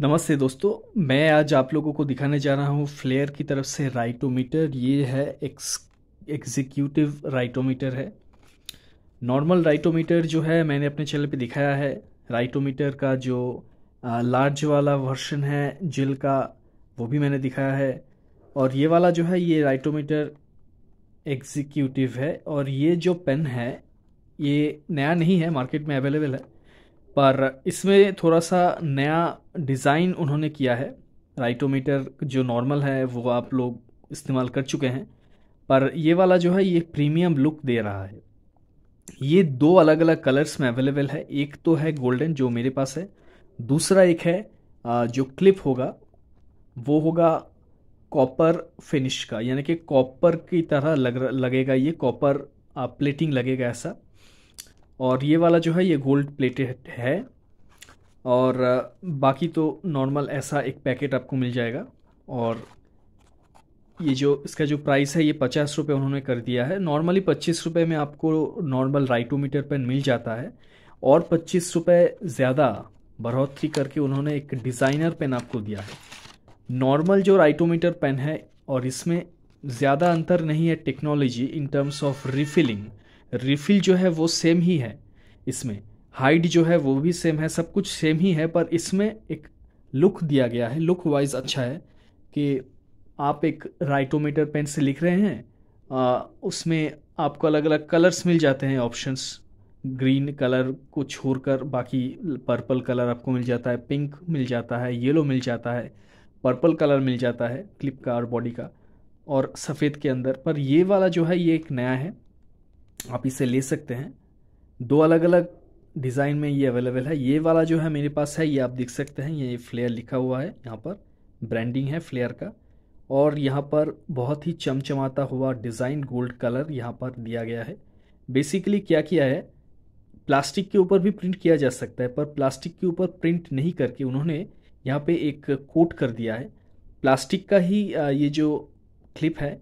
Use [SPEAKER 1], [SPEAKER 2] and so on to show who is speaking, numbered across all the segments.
[SPEAKER 1] नमस्ते दोस्तों मैं आज आप लोगों को दिखाने जा रहा हूँ फ्लेयर की तरफ से राइटोमीटर ये है एक्स एग्जीक्यूटिव राइटोमीटर है नॉर्मल राइटोमीटर जो है मैंने अपने चैनल पे दिखाया है राइटोमीटर का जो लार्ज वाला वर्शन है जिल का वो भी मैंने दिखाया है और ये वाला जो है ये राइटोमीटर एग्जीक्यूटिव है और ये जो पेन है ये नया नहीं है मार्केट में अवेलेबल है पर इसमें थोड़ा सा नया डिज़ाइन उन्होंने किया है राइटोमीटर जो नॉर्मल है वो आप लोग इस्तेमाल कर चुके हैं पर ये वाला जो है ये प्रीमियम लुक दे रहा है ये दो अलग अलग कलर्स में अवेलेबल है एक तो है गोल्डन जो मेरे पास है दूसरा एक है जो क्लिप होगा वो होगा कॉपर फिनिश का यानी कि कॉपर की तरह लग लगेगा ये कॉपर प्लेटिंग लगेगा ऐसा और ये वाला जो है ये गोल्ड प्लेटेड है और बाकी तो नॉर्मल ऐसा एक पैकेट आपको मिल जाएगा और ये जो इसका जो प्राइस है ये पचास रुपये उन्होंने कर दिया है नॉर्मली पच्चीस रुपये में आपको नॉर्मल राइटोमीटर पेन मिल जाता है और पच्चीस रुपये ज़्यादा बढ़ोतरी करके उन्होंने एक डिज़ाइनर पेन आपको दिया है नॉर्मल जो राइटोमीटर पेन है और इसमें ज़्यादा अंतर नहीं है technology in terms of refilling refill जो है वो सेम ही है इसमें हाइट जो है वो भी सेम है सब कुछ सेम ही है पर इसमें एक लुक दिया गया है लुक वाइज अच्छा है कि आप एक राइटोमीटर पेन से लिख रहे हैं आ, उसमें आपको अलग अलग कलर्स मिल जाते हैं ऑप्शंस ग्रीन कलर को छोड़कर बाकी पर्पल कलर आपको मिल जाता है पिंक मिल जाता है येलो मिल जाता है पर्पल कलर मिल जाता है क्लिप का और बॉडी का और सफ़ेद के अंदर पर ये वाला जो है ये एक नया है आप इसे ले सकते हैं दो अलग अलग डिज़ाइन में ये अवेलेबल है ये वाला जो है मेरे पास है ये आप देख सकते हैं ये फ्लेयर लिखा हुआ है यहाँ पर ब्रांडिंग है फ्लेयर का और यहाँ पर बहुत ही चमचमाता हुआ डिज़ाइन गोल्ड कलर यहाँ पर दिया गया है बेसिकली क्या किया है प्लास्टिक के ऊपर भी प्रिंट किया जा सकता है पर प्लास्टिक के ऊपर प्रिंट नहीं करके उन्होंने यहाँ पे एक कोट कर दिया है प्लास्टिक का ही ये जो क्लिप है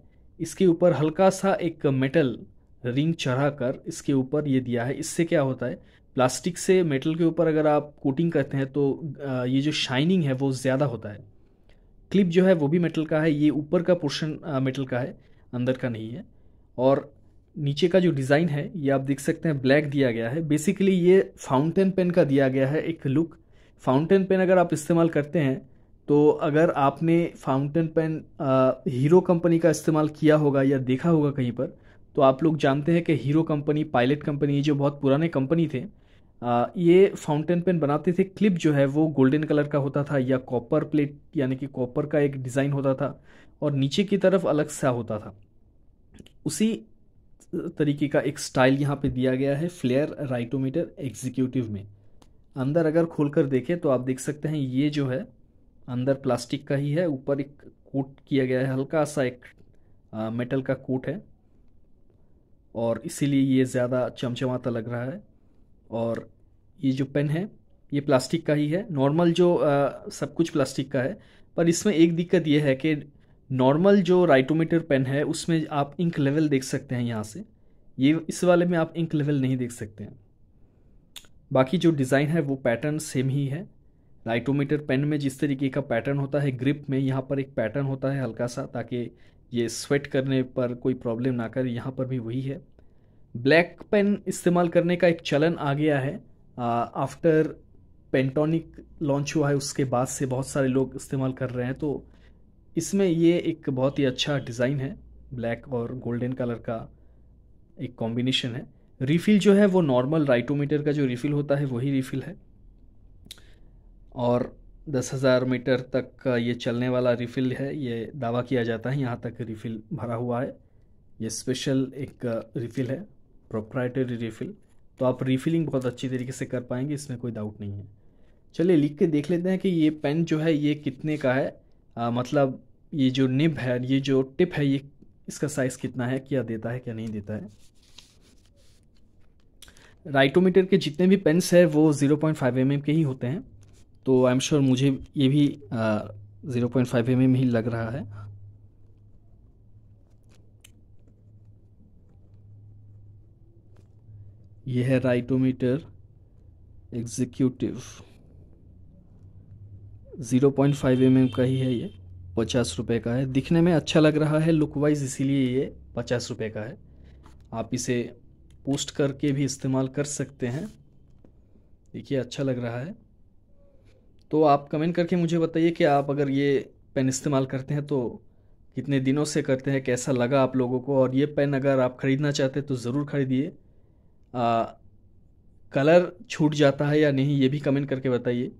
[SPEAKER 1] इसके ऊपर हल्का सा एक मेटल रिंग चढ़ाकर इसके ऊपर ये दिया है इससे क्या होता है प्लास्टिक से मेटल के ऊपर अगर आप कोटिंग करते हैं तो ये जो शाइनिंग है वो ज़्यादा होता है क्लिप जो है वो भी मेटल का है ये ऊपर का पोर्शन मेटल का है अंदर का नहीं है और नीचे का जो डिज़ाइन है ये आप देख सकते हैं ब्लैक दिया गया है बेसिकली ये फाउंटेन पेन का दिया गया है एक लुक फाउंटेन पेन अगर आप इस्तेमाल करते हैं तो अगर आपने फाउंटेन पेन हीरो कंपनी का इस्तेमाल किया होगा या देखा होगा कहीं पर तो आप लोग जानते हैं कि हीरो कंपनी पायलट कंपनी जो बहुत पुराने कंपनी थे आ, ये फाउंटेन पेन बनाते थे क्लिप जो है वो गोल्डन कलर का होता था या कॉपर प्लेट यानी कि कॉपर का एक डिज़ाइन होता था और नीचे की तरफ अलग सा होता था उसी तरीके का एक स्टाइल यहाँ पे दिया गया है फ्लेयर राइटोमीटर एग्जीक्यूटिव में अंदर अगर खोलकर देखें तो आप देख सकते हैं ये जो है अंदर प्लास्टिक का ही है ऊपर एक कोट किया गया है हल्का सा एक आ, मेटल का कोट है और इसीलिए ये ज़्यादा चमचमाता लग रहा है और ये जो पेन है ये प्लास्टिक का ही है नॉर्मल जो आ, सब कुछ प्लास्टिक का है पर इसमें एक दिक्कत ये है कि नॉर्मल जो राइटोमीटर पेन है उसमें आप इंक लेवल देख सकते हैं यहाँ से ये इस वाले में आप इंक लेवल नहीं देख सकते हैं बाकी जो डिज़ाइन है वो पैटर्न सेम ही है राइटोमीटर पेन में जिस तरीके का पैटर्न होता है ग्रिप में यहाँ पर एक पैटर्न होता है हल्का सा ताकि ये स्वेट करने पर कोई प्रॉब्लम ना कर यहाँ पर भी वही है ब्लैक पेन इस्तेमाल करने का एक चलन आ गया है आफ्टर पेंटोनिक लॉन्च हुआ है उसके बाद से बहुत सारे लोग इस्तेमाल कर रहे हैं तो इसमें ये एक बहुत ही अच्छा डिज़ाइन है ब्लैक और गोल्डन कलर का एक कॉम्बिनेशन है रिफ़िल जो है वो नॉर्मल राइटोमीटर का जो रिफ़िल होता है वही रिफ़िल है और दस हज़ार मीटर तक का ये चलने वाला रिफ़िल है ये दावा किया जाता है यहाँ तक रिफ़िल भरा हुआ है ये स्पेशल एक रिफ़िल है प्रोप्राइटरी रिफ़िल तो आप रिफ़िलिंग बहुत अच्छी तरीके से कर पाएंगे इसमें कोई डाउट नहीं है चलिए लिख के देख लेते हैं कि ये पेन जो है ये कितने का है आ, मतलब ये जो निब है ये जो टिप है ये इसका साइज़ कितना है क्या देता है क्या नहीं देता है राइटोमीटर के जितने भी पेन्स हैं वो ज़ीरो पॉइंट फाइव एम के ही होते हैं तो आई एम श्योर मुझे ये भी zero point five M M ही लग रहा है ये है Writometer executive zero point five M M का ही है ये पचास रुपये का है दिखने में अच्छा लग रहा है लुक वाइज इसीलिए ये पचास रुपये का है आप इसे पोस्ट करके भी इस्तेमाल कर सकते हैं देखिए अच्छा लग रहा है तो आप कमेंट करके मुझे बताइए कि आप अगर ये पेन इस्तेमाल करते हैं तो कितने दिनों से करते हैं कैसा लगा आप लोगों को और ये पेन अगर आप ख़रीदना चाहते हैं तो ज़रूर ख़रीदिए कलर छूट जाता है या नहीं ये भी कमेंट करके बताइए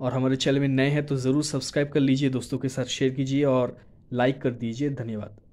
[SPEAKER 1] और हमारे चैनल में नए हैं तो ज़रूर सब्सक्राइब कर लीजिए दोस्तों के साथ शेयर कीजिए और लाइक कर दीजिए धन्यवाद